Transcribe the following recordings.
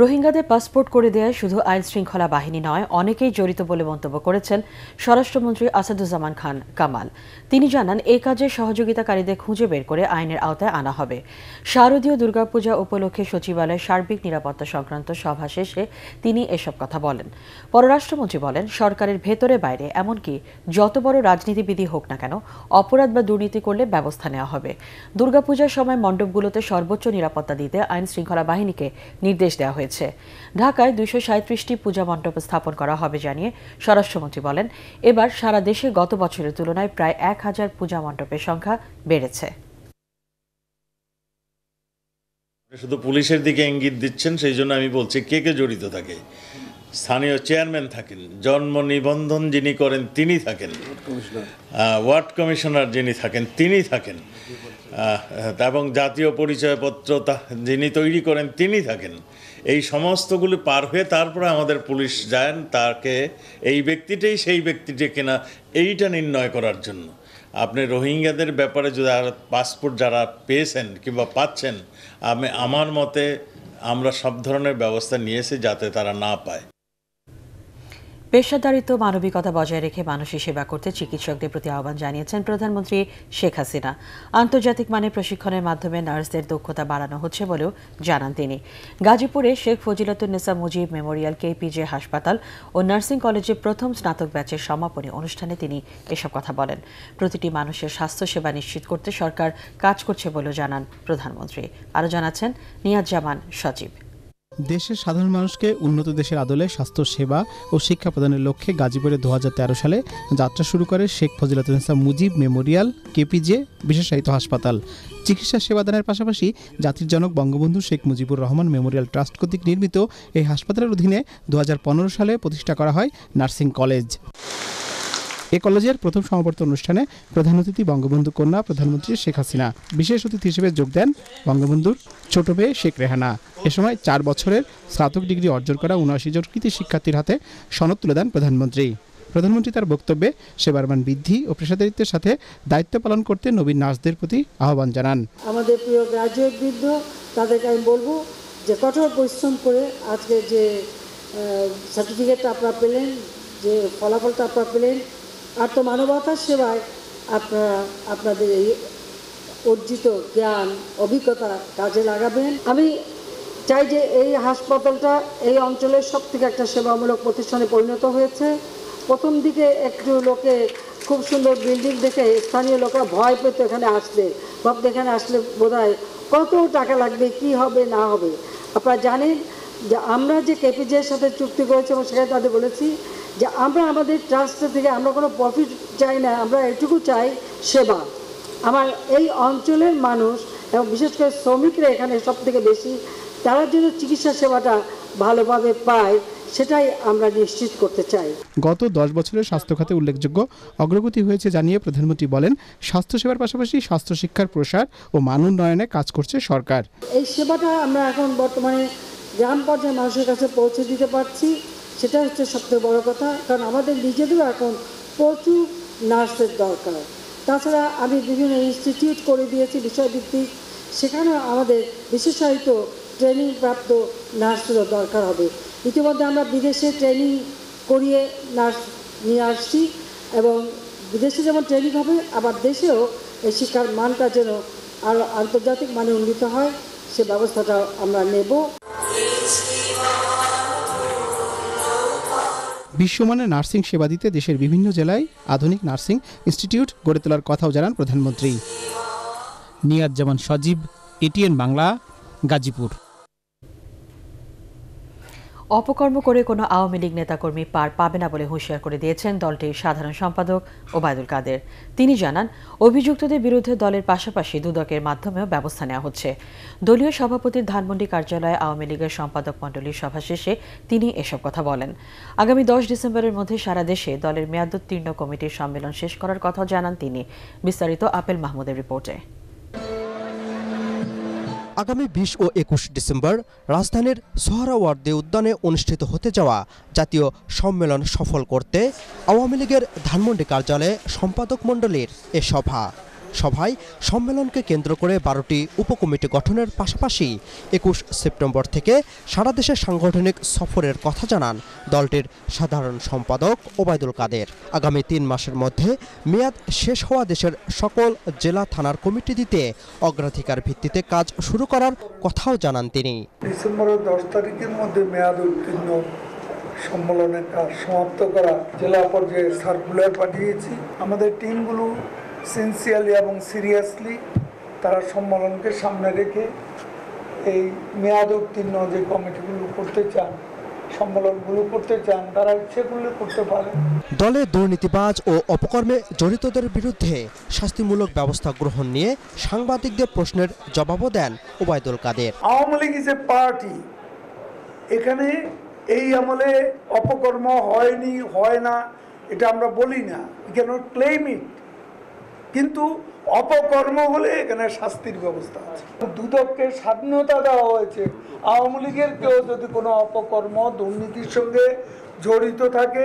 রোহিঙ্গাদের পাসপোর্ট করে দেয়া শুধু আইন শৃঙ্খলা বাহিনী নয় অনেকেই জড়িত বলে মন্তব্য করেছেন স্বরাষ্ট্রমন্ত্রী আসাদুজ্জামান খান কামাল তিনি জানান এ কাজে সহযোগিতাকারীদের খুঁজে বের করে আইনের আওতায় আনা হবে শারদীয় দুর্গাপূজা উপলক্ষে সচিবালয়ে সার্বিক নিরাপত্তা সংক্রান্ত সভা শেষে তিনি এসব কথা বলেন পররাষ্ট্রমন্ত্রী বলেন সরকারের ভেতরে বাইরে এমনকি যত বড় রাজনীতিবিধি হোক না কেন অপরাধ বা দুর্নীতি করলে ব্যবস্থা নেওয়া হবে দুর্গাপূজার সময় মণ্ডপগুলোতে সর্বোচ্চ নিরাপত্তা দিতে আইন শৃঙ্খলা বাহিনীকে নির্দেশ দেওয়া হয়েছে হয়েছে ঢাকায় দুইশো সাঁত্রিশটি পূজা মণ্ডপ স্থাপন করা হবে জানিয়ে স্বরাষ্ট্রমন্ত্রী বলেন এবার সারা দেশে গত বছরের তুলনায় প্রায় এক হাজার পূজা মণ্ডপের সংখ্যা বেড়েছে শুধু পুলিশের দিকে ইঙ্গিত দিচ্ছেন সেই জন্য আমি বলছি কে কে জড়িত থাকে স্থানীয় চেয়ারম্যান থাকেন জন্ম নিবন্ধন যিনি করেন তিনি থাকেন ওয়ার্ড কমিশনার যিনি থাকেন তিনি থাকেন এবং জাতীয় পরিচয়পত্র যিনি তৈরি করেন তিনি থাকেন এই সমস্তগুলি পার হয়ে তারপরে আমাদের পুলিশ যান তাকে এই ব্যক্তিটাই সেই ব্যক্তিটি কিনা এইটা নির্ণয় করার জন্য আপনি রোহিঙ্গাদের ব্যাপারে যদি আর পাসপোর্ট যারা পেয়েছেন কিংবা পাচ্ছেন আমি আমার মতে আমরা সব ধরনের ব্যবস্থা নিয়েছি যাতে তারা না পায় পেশাদারিত্ব মানবিকতা বজায় রেখে মানুষের সেবা করতে চিকিৎসকদের প্রতি আহ্বান জানিয়েছেন প্রধানমন্ত্রী শেখ হাসিনা আন্তর্জাতিক মানে প্রশিক্ষণের মাধ্যমে নার্সদের দক্ষতা বাড়ানো হচ্ছে বলেও জানান তিনি গাজীপুরে শেখ ফজিলাতুন্নেসা মুজিব মেমোরিয়াল কেপিজে হাসপাতাল ও নার্সিং কলেজে প্রথম স্নাতক ব্যাচের সমাপনী অনুষ্ঠানে তিনি এসব কথা বলেন প্রতিটি মানুষের স্বাস্থ্যসেবা নিশ্চিত করতে সরকার কাজ করছে বলেও জানান প্রধানমন্ত্রী আরও জানাচ্ছেন নিয়াজ জামান সচিব দেশের সাধারণ মানুষকে উন্নত দেশের আদলে স্বাস্থ্য সেবা ও শিক্ষা প্রদানের লক্ষ্যে গাজীপুরে দু সালে যাত্রা শুরু করে শেখ ফজিলাতুলসা মুজিব মেমোরিয়াল কেপিজে বিশেষায়িত হাসপাতাল চিকিৎসা সেবাদানের পাশাপাশি জাতির জনক বঙ্গবন্ধু শেখ মুজিবুর রহমান মেমোরিয়াল ট্রাস্ট কর্তৃক নির্মিত এই হাসপাতালের অধীনে দু সালে প্রতিষ্ঠা করা হয় নার্সিং কলেজ এ কলেজের প্রথম সমাবর্তন অনুষ্ঠানে প্রধান অতিথি বঙ্গবন্ধু কন্যা প্রধানমন্ত্রী শেখ হাসিনা বিশেষ অতিথি হিসেবে যোগ দেন বঙ্গবন্ধুর ছোট মেয়ে শেখ রেহানা এ সময় চার বছরের স্নাতক ডিগ্রি অর্জন করা উনআশি জন কৃতি শিক্ষার্থীর হাতে সনদ তুলে দেন প্রধানমন্ত্রী প্রধানমন্ত্রী তার বক্তব্যে সেবার মান বৃদ্ধি ও পেশাদারিত্বের সাথে দায়িত্ব পালন করতে নবীন নার্সদের প্রতি আহ্বান জানান আমাদের প্রিয় গ্রাজুয়েট বৃদ্ধ তাদেরকে আমি বলবো যে কঠোর পরিশ্রম করে আজকে যে সার্টিফিকেটটা আপনারা পেলেন যে ফলাফলটা আপনারা পেলেন আর তো মানবতার সেবায় আপনারা আপনাদের এই অর্জিত জ্ঞান অভিজ্ঞতা কাজে লাগাবেন আমি চাই যে এই হাসপাতালটা এই অঞ্চলের সব থেকে একটা সেবামূলক প্রতিষ্ঠানে পরিণত হয়েছে প্রথম দিকে একটু লোকে খুব সুন্দর বিল্ডিং দেখে স্থানীয় লোকরা ভয় পেত এখানে আসলে ভাবতে এখানে আসলে বোধ কত টাকা লাগবে কি হবে না হবে আপনারা জানেন যে আমরা যে কেপিজের সাথে চুক্তি করেছি এবং সেখানে তাদের বলেছি যে আমরা আমাদের ট্রাস্ট থেকে আমরা কোনো প্রফিট চাই না আমরা এটুকু চাই সেবা আমার এই অঞ্চলের মানুষ এবং বিশেষ করে শ্রমিকরা এখানে সব থেকে বেশি তারা যেন চিকিৎসা সেবাটা ভালোভাবে পায় সেটাই আমরা নিশ্চিত করতে চাই গত দশ বছরের স্বাস্থ্য খাতে উল্লেখযোগ্য অগ্রগতি হয়েছে জানিয়ে প্রধানমন্ত্রী বলেন স্বাস্থ্যসেবার পাশাপাশি স্বাস্থ্য শিক্ষার প্রসার ও মান উন্নয়নে কাজ করছে সরকার এই সেবাটা আমরা এখন বর্তমানে গ্রাম পর্যায়ে মানুষের কাছে পৌঁছে দিতে পারছি সেটা হচ্ছে সবথেকে বড় কথা কারণ আমাদের নিজেদেরও এখন প্রচুর নার্সের দরকার তাছাড়া আমি বিভিন্ন ইনস্টিটিউট করে দিয়েছি বিষয়ভিত্তিক সেখানেও আমাদের বিশেষায়িত ট্রেনিং প্রাপ্ত নার্সেরও দরকার হবে ইতিমধ্যে আমরা বিদেশে ট্রেনিং করিয়ে নার্স নিয়ে আসছি এবং বিদেশে যেমন ট্রেনিং হবে আবার দেশেও এই শিক্ষার মানটা যেন আরও আন্তর্জাতিক মানে উন্নীত হয় সে ব্যবস্থাটা আমরা নেব বিশ্বমানের নার্সিং সেবা দিতে দেশের বিভিন্ন জেলায় আধুনিক নার্সিং ইনস্টিটিউট গড়ে তোলার কথাও জানান প্রধানমন্ত্রী নিয়াজ জামান সজীব এটিএন বাংলা গাজীপুর অপকর্ম করে কোনো আওয়ামী লীগ নেতাকর্মী পার পাবে না বলে হুঁশিয়ার করে দিয়েছেন দলটির সাধারণ সম্পাদক ওবায়দুল কাদের তিনি জানান অভিযুক্তদের বিরুদ্ধে দলের পাশাপাশি দুদকের মাধ্যমেও ব্যবস্থা নেওয়া হচ্ছে দলীয় সভাপতির ধানমন্ডি কার্যালয়ে আওয়ামী লীগের সম্পাদক মণ্ডলীর সভা শেষে তিনি এসব কথা বলেন আগামী দশ ডিসেম্বরের মধ্যে সারা দেশে দলের মেয়াদোত্তীর্ণ কমিটির সম্মেলন শেষ করার কথা জানান তিনি বিস্তারিত আপেল মাহমুদের রিপোর্টে আগামী বিশ ও একুশ ডিসেম্বর রাজধানীর সোহরাওয়ার্দে উদ্যানে অনুষ্ঠিত হতে যাওয়া জাতীয় সম্মেলন সফল করতে আওয়ামী লীগের ধানমন্ডি কার্যালয়ে সম্পাদক মণ্ডলীর এ সভা সভায় সম্মেলনকে কেন্দ্র করে বারোটি উপকমিটি গঠনের পাশাপাশি একুশ সেপ্টেম্বর থেকে সারা দেশে সাংগঠনিক সফরের কথা জানান দলটির সাধারণ সম্পাদক ওবায়দুল কাদের আগামী তিন মাসের মধ্যে মেয়াদ শেষ হওয়া দেশের সকল জেলা থানার কমিটি দিতে অগ্রাধিকার ভিত্তিতে কাজ শুরু করার কথাও জানান তিনি ডিসেম্বরের দশ তারিখের মধ্যে মেয়াদ উত্তীর্ণ সম্মেলনের কাজ সমাপ্ত করা জেলা পর্যায়ে সার্কুলার পাঠিয়েছি আমাদের টিমগুলো সিনসিয়ারলি এবং সিরিয়াসলি তারা সম্মেলনকে সামনে রেখে এই মেয়াদ উত্তীর্ণ যে কমিটিগুলো করতে চান সম্মেলনগুলো করতে চান তারা করতে পারে দলে দুর্নীতিবাজ ও অপকর্মে জড়িতদের বিরুদ্ধে শাস্তিমূলক ব্যবস্থা গ্রহণ নিয়ে সাংবাদিকদের প্রশ্নের জবাবও দেন Obaidul Quader Awami League is a party এখানে এই আমলে অপকর্ম হয়নি হয় না এটা আমরা বলি না কেন ক্যানট ক্লেম ইট কিন্তু অপকর্ম হলে এখানে শাস্তির ব্যবস্থা আছে দুদককে স্বাধীনতা দেওয়া হয়েছে আওয়ামী লীগের কেউ যদি কোনো অপকর্ম দুর্নীতির সঙ্গে জড়িত থাকে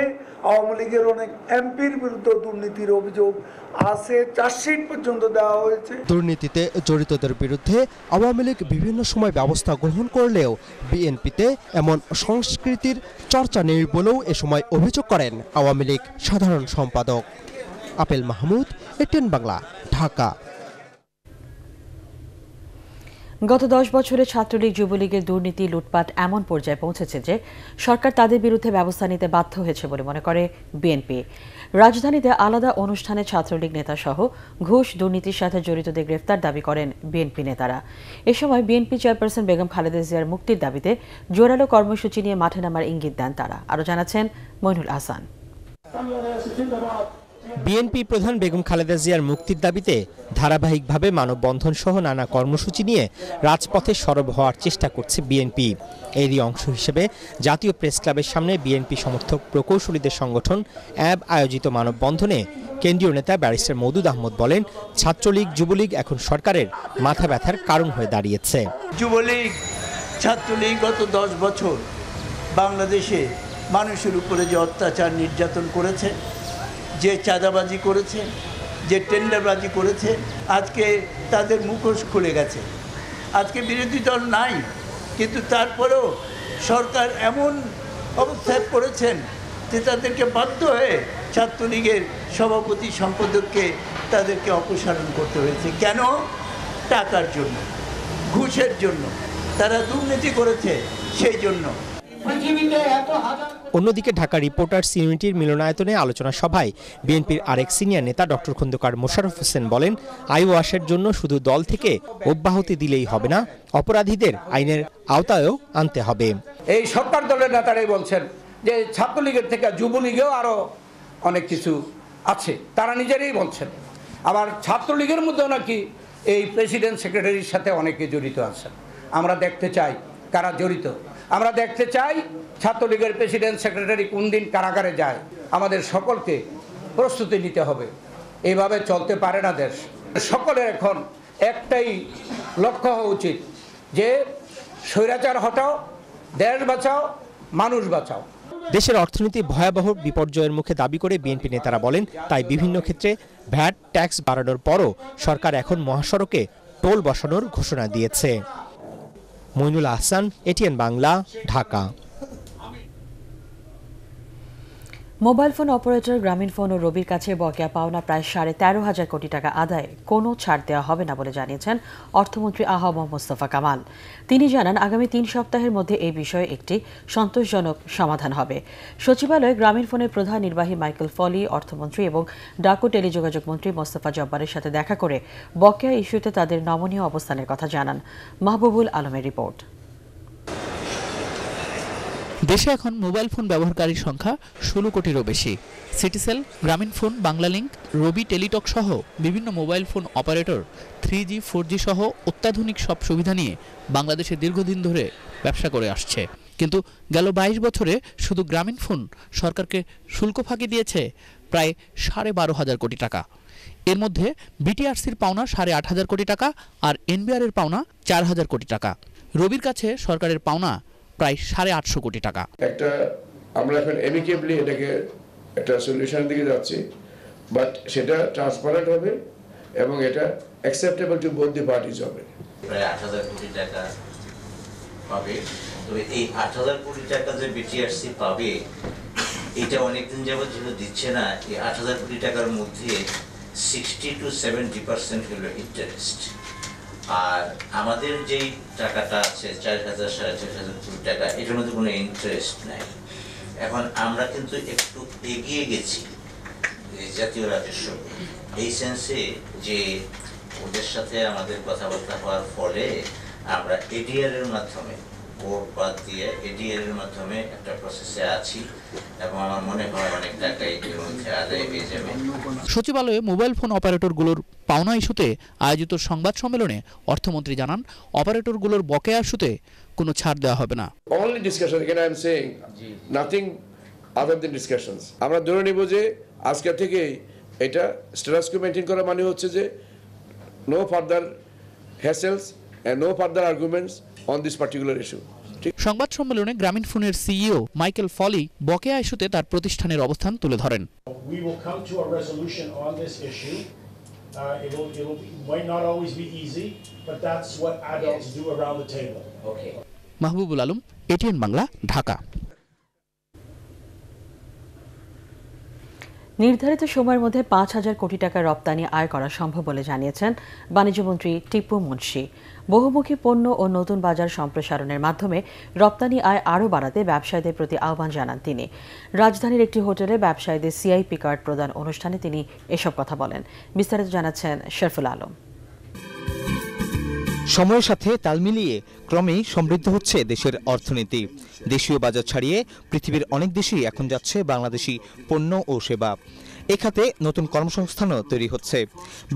আওয়ামী লীগের অনেক এমপির বিরুদ্ধে দুর্নীতির অভিযোগ আছে চার্জশিট পর্যন্ত দেওয়া হয়েছে দুর্নীতিতে জড়িতদের বিরুদ্ধে আওয়ামী লীগ বিভিন্ন সময় ব্যবস্থা গ্রহণ করলেও বিএনপিতে এমন সংস্কৃতির চর্চা নেই বলেও এ সময় অভিযোগ করেন আওয়ামী লীগ সাধারণ সম্পাদক আপেল মাহমুদ এটিএন বাংলা ঢাকা গত দশ বছরে ছাত্রলীগ যুবলীগের দুর্নীতি লুটপাট এমন পর্যায়ে পৌঁছেছে যে সরকার তাদের বিরুদ্ধে ব্যবস্থা নিতে বাধ্য হয়েছে বলে মনে করে বিএনপি রাজধানীতে আলাদা অনুষ্ঠানে ছাত্রলীগ নেতাসহ ঘুষ দুর্নীতির সাথে জড়িতদের গ্রেফতার দাবি করেন বিএনপি নেতারা এ সময় বিএনপি চেয়ারপারসন বেগম খালেদা জিয়ার মুক্তির দাবিতে জোরালো কর্মসূচি নিয়ে মাঠে নামার ইঙ্গিত দেন তারা আরও জানাচ্ছেন মইনুল আহসান বিএনপি প্রধান বেগম খালেদা জিয়ার মুক্তির দাবিতে ধারাবাহিকভাবে মানববন্ধন সহ নানা কর্মসূচি নিয়ে রাজপথে সরব হওয়ার চেষ্টা করছে বিএনপি এরই অংশ হিসেবে জাতীয় প্রেস ক্লাবের সামনে বিএনপি সমর্থক প্রকৌশলীদের সংগঠন অ্যাব আয়োজিত মানববন্ধনে কেন্দ্রীয় নেতা ব্যারিস্টার মৌদুদ আহমদ বলেন ছাত্রলীগ যুবলীগ এখন সরকারের মাথা ব্যথার কারণ হয়ে দাঁড়িয়েছে যুবলীগ ছাত্রলীগ গত দশ বছর বাংলাদেশে মানুষের উপরে যে অত্যাচার নির্যাতন করেছে যে চাঁদাবাজি করেছে যে টেন্ডারবাজি করেছে আজকে তাদের মুখোশ খুলে গেছে আজকে বিরোধী দল নাই কিন্তু তারপরেও সরকার এমন অবস্থায় পড়েছেন যে তাদেরকে বাধ্য হয়ে ছাত্রলীগের সভাপতি সম্পাদককে তাদেরকে অপসারণ করতে হয়েছে কেন টাকার জন্য ঘুষের জন্য তারা দুর্নীতি করেছে সেই জন্য অন্যদিকে ঢাকা রিপোর্টার্স ইউনিটির মিলনায়তনে আলোচনা সভায় বিএনপির আরেক সিনিয়র নেতা ডক্টর খন্দকার মোশাররফ হোসেন বলেন আসের জন্য শুধু দল থেকে অব্যাহতি দিলেই হবে না অপরাধীদের আইনের আওতায়ও আনতে হবে এই সরকার দলের নেতারাই বলছেন যে ছাত্রলীগের থেকে যুবলীগেও আরও অনেক কিছু আছে তারা নিজেরাই বলছেন আবার ছাত্রলীগের মধ্যেও নাকি এই প্রেসিডেন্ট সেক্রেটারির সাথে অনেকে জড়িত আছেন আমরা দেখতে চাই কারা জড়িত আমরা দেখতে চাই ছাত্রলীগের প্রেসিডেন্ট সেক্রেটারি কোন দিন কারাগারে যায় আমাদের সকলকে প্রস্তুতি নিতে হবে এইভাবে চলতে পারে না দেশ সকলের এখন একটাই লক্ষ্য হওয়া উচিত যে স্বৈরাচার হটাও দেশ বাঁচাও মানুষ বাঁচাও দেশের অর্থনীতি ভয়াবহ বিপর্যয়ের মুখে দাবি করে বিএনপি নেতারা বলেন তাই বিভিন্ন ক্ষেত্রে ভ্যাট ট্যাক্স বাড়ানোর পরও সরকার এখন মহাসড়কে টোল বসানোর ঘোষণা দিয়েছে Moinul Ahsan ATN Bangla Dhaka mobile phone operator Grameenphone ও রবির কাছে বকেয়া পাওনা প্রায় সাড়ে তেরো হাজার কোটি টাকা আদায়ে কোনো ছাড় দেওয়া হবে না বলে জানিয়েছেন অর্থমন্ত্রী আহম মোস্তফা কামাল তিনি জানান আগামী তিন সপ্তাহের মধ্যে এই বিষয়ে একটি সন্তোষজনক সমাধান হবে সচিবালয়ে গ্রামীণ ফোনের প্রধান নির্বাহী মাইকেল ফলি অর্থমন্ত্রী এবং ডাকো টেলিযোগাযোগ মন্ত্রী মোস্তফা জব্বারের সাথে দেখা করে বকেয়া ইস্যুতে তাদের নমনীয় অবস্থানের কথা জানান মাহবুবুল আলমের রিপোর্ট দেশে এখন মোবাইল ফোন ব্যবহারকারীর সংখ্যা ষোলো কোটিরও বেশি সিটিসেল গ্রামীণ ফোন বাংলালিঙ্ক রবি টেলিটক সহ বিভিন্ন mobile phone operator three G four G সহ অত্যাধুনিক সব সুবিধা নিয়ে বাংলাদেশে দীর্ঘদিন ধরে ব্যবসা করে আসছে কিন্তু গেল বাইশ বছরে শুধু গ্রামীণ ফোন সরকারকে শুল্ক ফাঁকি দিয়েছে প্রায় সাড়ে বারো হাজার কোটি টাকা এর মধ্যে বিটিআরসির পাওনা সাড়ে আট হাজার কোটি টাকা আর এনবিআরের পাওনা চার হাজার কোটি টাকা রবির কাছে সরকারের পাওনা প্রায় সাড়ে আটশো কোটি টাকা একটা আমরা এখন এমিকেবলি এটাকে একটা সলিউশনের দিকে যাচ্ছি বাট সেটা ট্রান্সপারেন্ট হবে এবং এটা acceptable to both the parties হবে প্রায় আট হাজার কোটি টাকা পাবে তবে এই আট হাজার কোটি টাকা যে বিটিআরসি পাবে এটা অনেকদিন যাবৎ যেহেতু দিচ্ছে না এই আট হাজার কোটি টাকার মধ্যে সিক্সটি টু সেভেন্টি পার্সেন্ট হলো ইন্টারেস্ট আর আমাদের যেই টাকাটা আছে চার হাজার সাড়ে চার হাজার কোটি টাকা এটার মধ্যে কোনো ইন্টারেস্ট নাই এখন আমরা কিন্তু একটু এগিয়ে গেছি জাতীয় রাজস্ব এই সেন্সে যে ওদের সাথে আমাদের কথাবার্তা হওয়ার ফলে আমরা এডিআরের মাধ্যমে বোর্ড বাদ দিয়ে এডিএর এর মাধ্যমে একটা প্রসেসে আছি এবং আমার মনে হয় অনেক টাকা এটির মধ্যে আদায় হয়ে যাবে সচিবালয়ে মোবাইল ফোন অপারেটরগুলোর পাওনা ইস্যুতে আয়োজিত সংবাদ সম্মেলনে অর্থমন্ত্রী জানান অপারেটরগুলোর বকেয়া ইস্যুতে কোনো ছাড় দেওয়া হবে না অনলি ডিসকাশন এখানে I am saying nothing other than discussions আমরা ধরে নিব যে আজকে থেকে এটা স্ট্যাটাসকে মেনটেন করা মানে হচ্ছে যে no further hassles and no further arguments on this particular issue. সংবাদ সম্মেলনে গ্রামীণ ফোনের সিইও মাইকেল ফলি বকেয়া ইস্যুতে তার প্রতিষ্ঠানের অবস্থান তুলে ধরেন মাহবুবুল আলম এটিএন বাংলা ঢাকা নির্ধারিত সময়ের মধ্যে পাঁচ হাজার কোটি টাকা রপ্তানি আয় করা সম্ভব বলে জানিয়েছেন বাণিজ্যমন্ত্রী টিপু মুন্সি বহুমুখী পণ্য ও নতুন বাজার সম্প্রসারণের মাধ্যমে রপ্তানি আয় আরও বাড়াতে ব্যবসায়ীদের প্রতি আহ্বান জানান তিনি রাজধানীর একটি হোটেলে ব্যবসায়ীদের সিআইপি কার্ড প্রদান অনুষ্ঠানে তিনি এসব কথা বলেন বিস্তারিত জানাচ্ছেন শরফুল আলম সময়ের সাথে তাল মিলিয়ে ক্রমেই সমৃদ্ধ হচ্ছে দেশের অর্থনীতি দেশীয় বাজার ছাড়িয়ে পৃথিবীর অনেক দেশেই এখন যাচ্ছে বাংলাদেশি পণ্য ও সেবা এখাতে নতুন কর্মসংস্থানও তৈরি হচ্ছে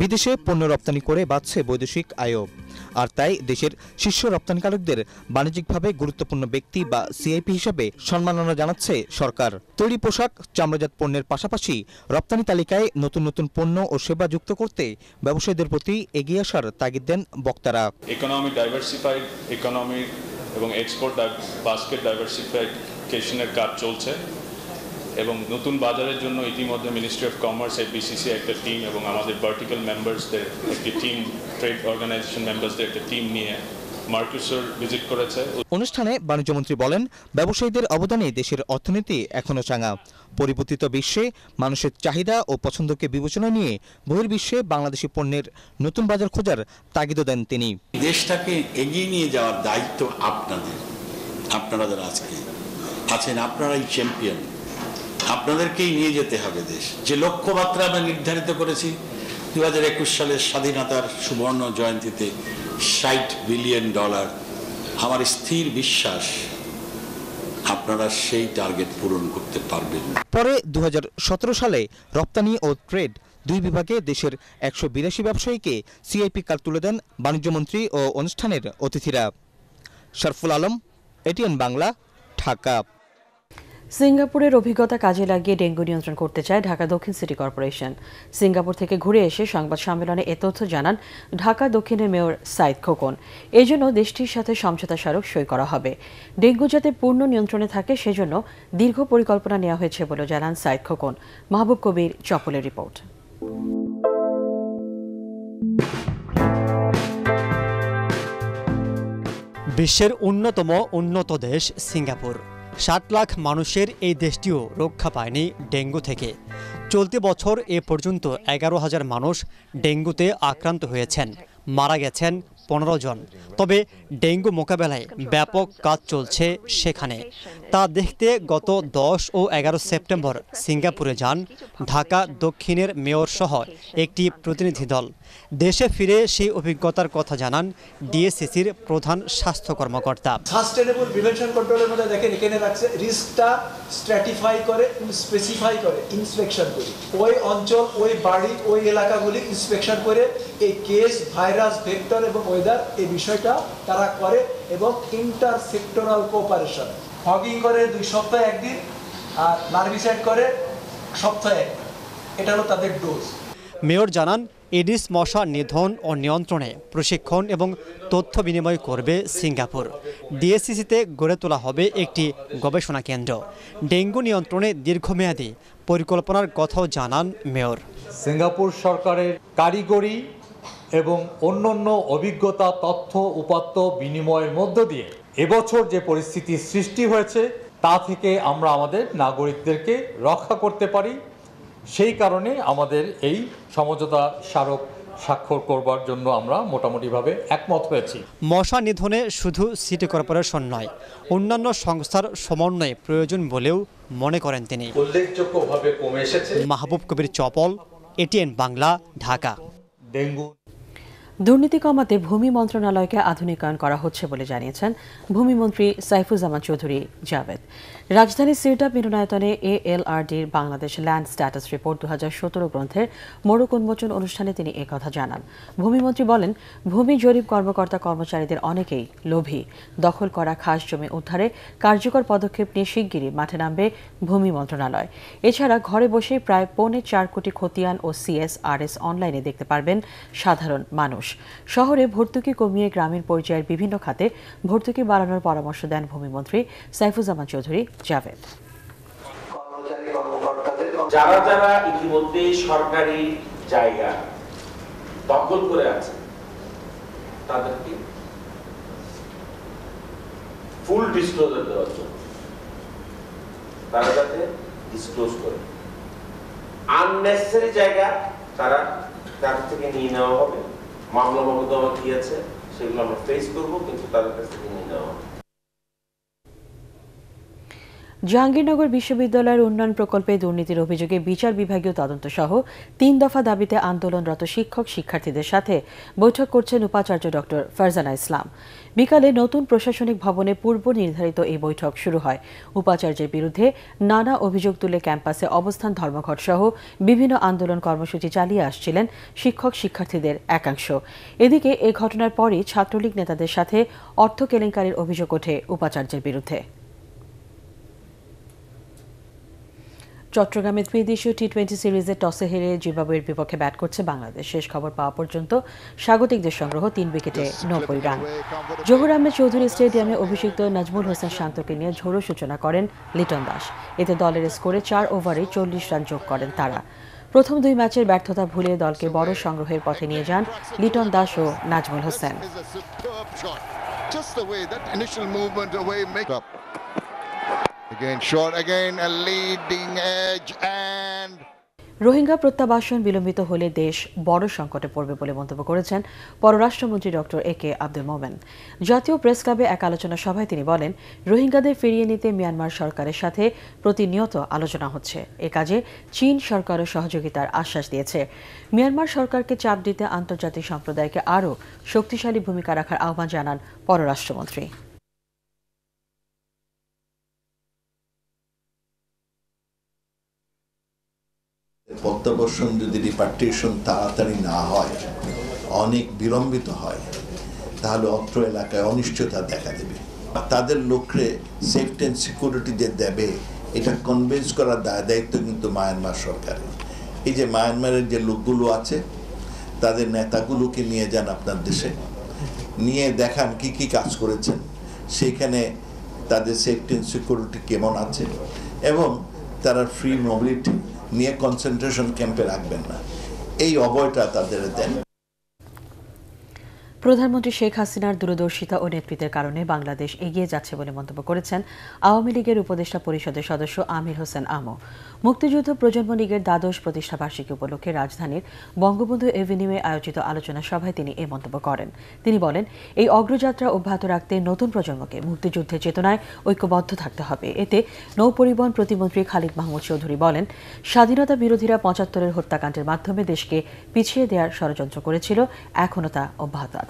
বিদেশে পণ্য রপ্তানি করে বাড়ছে বৈদেশিক আয়ও আর তাই দেশের শীর্ষ রপ্তানিকারকদের বাণিজ্যিকভাবে গুরুত্বপূর্ণ ব্যক্তি বা সিআইপি হিসাবে সম্মাননা জানাচ্ছে সরকার তৈরি পোশাক চামড়াজাত পণ্যের পাশাপাশি রপ্তানি তালিকায় নতুন নতুন পণ্য ও সেবা যুক্ত করতে ব্যবসায়ীদের প্রতি এগিয়ে আসার তাগিদ দেন বক্তারা ইকোনমি ডাইভার্সিফাইড ইকোনমি এবং এক্সপোর্ট বাস্কেট ডাইভার্সিফিকেশনের কাজ চলছে এবং নতুন বাজারের জন্য ইতিমধ্যে মিনিস্ট্রি অফ কমার্স এফবিসিসি একটা টিম এবং আমাদের ভার্টিক্যাল মেম্বার্সদের একটি টিম ট্রেড অর্গানাইজেশন মেম্বার্সদের একটা টিম নিয়ে অনুষ্ঠানে বাণিজ্যমন্ত্রী বলেন ব্যবসায়ীদের অবদানে দেশের অর্থনীতি এখনও চাঙা পরিবর্তিত বিশ্বে মানুষের চাহিদা ও পছন্দকে বিবেচনা নিয়ে বহির্বিশ্বে বাংলাদেশি পণ্যের নতুন বাজার খোঁজার তাগিদ দেন তিনি দেশটাকে এগিয়ে নিয়ে যাওয়ার দায়িত্ব আপনাদের আপনারা আজকে আছেন আপনারাই চ্যাম্পিয়ন আপনাদেরকেই নিয়ে যেতে হবে দেশ যে লক্ষ্যমাত্রা আমরা নির্ধারিত করেছি দু হাজার একুশ সালের স্বাধীনতার সুবর্ণ জয়ন্তীতে ষাট বিলিয়ন ডলার আমার স্থির বিশ্বাস আপনারা সেই টার্গেট পূরণ করতে পারবেন পরে দু সালে রপ্তানি ও ট্রেড দুই বিভাগে দেশের একশো বিরাশি ব্যবসায়ীকে সিআইপি কার্ড তুলে দেন বাণিজ্যমন্ত্রী ও অনুষ্ঠানের অতিথিরা শরফুল আলম এটিএন বাংলা ঢাকা সিঙ্গাপুরের অভিজ্ঞতা কাজে লাগিয়ে ডেঙ্গু নিয়ন্ত্রণ করতে চায় ঢাকা দক্ষিণ সিটি কর্পোরেশন সিঙ্গাপুর থেকে ঘুরে এসে সংবাদ সম্মেলনে এ তথ্য জানান ঢাকা দক্ষিণের মেয়র সাইদ খোকন এজন্য দেশটির সাথে সমঝোতা স্মারক সই করা হবে ডেঙ্গু যাতে পূর্ণ নিয়ন্ত্রণে থাকে সেজন্য দীর্ঘ পরিকল্পনা নেওয়া হয়েছে বলে জানান সাইদ খোকন মাহবুব কবির চপলের রিপোর্ট বিশ্বের অন্যতম উন্নত দেশ সিঙ্গাপুর ষাট লাখ মানুষের এই দেশটিও রক্ষা পায়নি ডেঙ্গু থেকে চলতি বছর এ পর্যন্ত এগারো হাজার মানুষ ডেঙ্গুতে আক্রান্ত হয়েছেন মারা গেছেন পনেরো জন তবে ডেঙ্গু মোকাবেলায় ব্যাপক কাজ চলছে সেখানে তা দেখতে গত দশ ও এগারো সেপ্টেম্বর সিঙ্গাপুরে যান ঢাকা দক্ষিণের মেয়র সহ একটি প্রতিনিধি দল দেশে ফিরে সেই অভিজ্ঞতার কথা জানান ডিএসসিসির প্রধান স্বাস্থ্য কর্মকর্তা সাস্টেনেবল প্রিভেনশন কন্ট্রোলের মধ্যে দেখেন এখানে রাখছে রিস্কটা স্ট্র্যাটিফাই করে স্পেসিফাই করে ইন্সপেকশন ওই অঞ্চল ওই বাড়ি ওই এলাকাগুলি ইন্সপেকশন করে এই কেস ভাইরাস ভেক্টর এবং ওই ওয়েদার এই বিষয়টা তারা করে এবং ইন্টার সেক্টরাল কোঅপারেশন হগিং করে দুই সপ্তাহে একদিন আর নার্ভিসাইড করে সপ্তাহে এটা হলো তাদের ডোজ মেয়র জানান এডিস মশা নিধন ও নিয়ন্ত্রণে প্রশিক্ষণ এবং তথ্য বিনিময় করবে সিঙ্গাপুর ডিএসসিসিতে গড়ে তোলা হবে একটি গবেষণা কেন্দ্র ডেঙ্গু নিয়ন্ত্রণে দীর্ঘমেয়াদী পরিকল্পনার কথাও জানান মেয়র সিঙ্গাপুর সরকারের কারিগরি এবং অন্যান্য অভিজ্ঞতা তথ্য উপাত্ত বিনিময়ের মধ্য দিয়ে এবছর যে পরিস্থিতি সৃষ্টি হয়েছে তা থেকে আমরা আমাদের নাগরিকদেরকে রক্ষা করতে পারি সেই কারণে আমাদের এই সমঝোতা স্মারক স্বাক্ষর করবার জন্য আমরা মোটামুটিভাবে একমত হয়েছি মশা নিধনে শুধু সিটি কর্পোরেশন নয় অন্যান্য সংস্থার সমন্বয়ে প্রয়োজন বলেও মনে করেন তিনি উল্লেখযোগ্যভাবে কমে এসেছে মাহবুব কবির চপল এটিএন বাংলা ঢাকা ডেঙ্গু দুর্নীতি কমাতে ভূমি মন্ত্রণালয়কে আধুনিকায়ন করা হচ্ছে বলে জানিয়েছেন ভূমিমন্ত্রী সাইফুজ্জামান চৌধুরী জাভেদ রাজধানীর সিরটা মিলনায়তনে এএলআরডির বাংলাদেশ ল্যান্ড স্ট্যাটাস রিপোর্ট দু সতেরো গ্রন্থের মোড়ক উন্মোচন অনুষ্ঠানে তিনি একথা জানান ভূমিমন্ত্রী বলেন ভূমি জরিপ কর্মকর্তা কর্মচারীদের অনেকেই লোভী দখল করা খাস জমি উদ্ধারে কার্যকর পদক্ষেপ নিয়ে শিগগিরই মাঠে নামবে ভূমি মন্ত্রণালয় এছাড়া ঘরে বসেই প্রায় পৌনে চার কোটি খতিয়ান ও সিএসআরএস অনলাইনে দেখতে পারবেন সাধারণ মানুষ শহরে ভর্তুকি কমিয়ে গ্রামীণ পর্যায়ের বিভিন্ন খাতে ভর্তুকি বাড়ানোর পরামর্শ দেন ভূমিমন্ত্রী সাইফুজ্জামান চৌধুরী জাভেদ যারা যারা ইতিমধ্যে সরকারি জায়গা দখল করে আছে তাদেরকে ফুল ডিসক্লোজার দেওয়ার জন্য তারা যাতে ডিসক্লোজ করে আননেসেসারি জায়গা তারা তাদের থেকে নিয়ে নেওয়া হবে মামলা মকদ্দমা কি আছে সেগুলো আমরা ফেস করবো কিন্তু তাদের কাছ থেকে নিয়ে নেওয়া জাহাঙ্গীরনগর বিশ্ববিদ্যালয়ের উন্নয়ন প্রকল্পে দুর্নীতির অভিযোগে বিচার বিভাগীয় তদন্ত সহ তিন দফা দাবিতে আন্দোলনরত শিক্ষক শিক্ষার্থীদের সাথে বৈঠক করছেন উপাচার্য ডক্টর ফারজানা ইসলাম বিকালে নতুন প্রশাসনিক ভবনে পূর্ব নির্ধারিত এই বৈঠক শুরু হয় উপাচার্যের বিরুদ্ধে নানা অভিযোগ তুলে ক্যাম্পাসে অবস্থান ধর্মঘট সহ বিভিন্ন আন্দোলন কর্মসূচি চালিয়ে আসছিলেন শিক্ষক শিক্ষার্থীদের একাংশ এদিকে এ ঘটনার পরই ছাত্রলীগ নেতাদের সাথে অর্থ কেলেঙ্কারির অভিযোগ ওঠে উপাচার্যের বিরুদ্ধে চট্টগ্রামে ত্রিদেশীয় টি টোয়েন্টি সিরিজে টসে হেরে জিম্বাবুয়ের বিপক্ষে ব্যাট করছে বাংলাদেশ শেষ খবর পাওয়া পর্যন্ত স্বাগতিকদের সংগ্রহ তিন উইকেটে নব্বই রান জহুর আহমেদ চৌধুরী স্টেডিয়ামে অভিষিক্ত নাজমুল হোসেন শান্তকে নিয়ে ঝোড়ো সূচনা করেন লিটন দাস এতে দলের স্কোরে চার ওভারে চল্লিশ রান যোগ করেন তারা প্রথম দুই ম্যাচের ব্যর্থতা ভুলে দলকে বড় সংগ্রহের পথে নিয়ে যান লিটন দাস ও Nazmul Hossain just the way that initial movement away up Again short, again a leading edge and... Rohingya প্রত্যাবাসন বিলম্বিত হলে দেশ বড় সংকটে পড়বে বলে মন্তব্য করেছেন পররাষ্ট্রমন্ত্রী ডক্টর এ কে আব্দুল মোমেন জাতীয় প্রেস ক্লাবে এক আলোচনা সভায় তিনি বলেন রোহিঙ্গাদের ফিরিয়ে নিতে মিয়ানমার সরকারের সাথে প্রতিনিয়ত আলোচনা হচ্ছে এ কাজে চীন সরকারও সহযোগিতার আশ্বাস দিয়েছে মিয়ানমার সরকারকে চাপ দিতে আন্তর্জাতিক সম্প্রদায়কে আরও শক্তিশালী ভূমিকা রাখার আহ্বান জানান পররাষ্ট্রমন্ত্রী প্রত্যাবর্ষণ যদি রিপার্টেশন তাড়াতাড়ি না হয় অনেক বিলম্বিত হয় তাহলে অত্র এলাকায় অনিশ্চয়তা দেখা দেবে তাদের লক্ষ্যে সেফটি অ্যান্ড সিকিউরিটি যে দেবে এটা কনভিন্স করার দায় দায়িত্ব কিন্তু মায়ানমার সরকারের এই যে মায়ানমারের যে লোকগুলো আছে তাদের নেতাগুলোকে নিয়ে যান আপনার দেশে নিয়ে দেখান কি কি কাজ করেছেন সেখানে তাদের সেফটি অ্যান্ড সিকিউরিটি কেমন আছে এবং তারা ফ্রি মোবিলিটি নিয়ে কনসেন্ট্রেশন ক্যাম্পে রাখবেন না এই অবয়টা তাদের দেন প্রধানমন্ত্রী শেখ হাসিনার দূরদর্শিতা ও নেতৃত্বের কারণে বাংলাদেশ এগিয়ে যাচ্ছে বলে মন্তব্য করেছেন আওয়ামী লীগের উপদেষ্টা পরিষদের সদস্য আমির হোসেন আমো মুক্তিযুদ্ধ প্রজন্ম লীগের দ্বাদশ প্রতিষ্ঠা বার্ষিকী উপলক্ষে রাজধানীর বঙ্গবন্ধু এভিনিউয়ে আয়োজিত আলোচনা সভায় তিনি এ মন্তব্য করেন তিনি বলেন এই অগ্রযাত্রা অব্যাহত রাখতে নতুন প্রজন্মকে মুক্তিযুদ্ধের চেতনায় ঐক্যবদ্ধ থাকতে হবে এতে নৌপরিবহন প্রতিমন্ত্রী খালিদ মাহমুদ চৌধুরী বলেন স্বাধীনতা বিরোধীরা পঁচাত্তরের হত্যাকাণ্ডের মাধ্যমে দেশকে পিছিয়ে দেওয়ার ষড়যন্ত্র করেছিল এখনও তা অব্যাহত আছে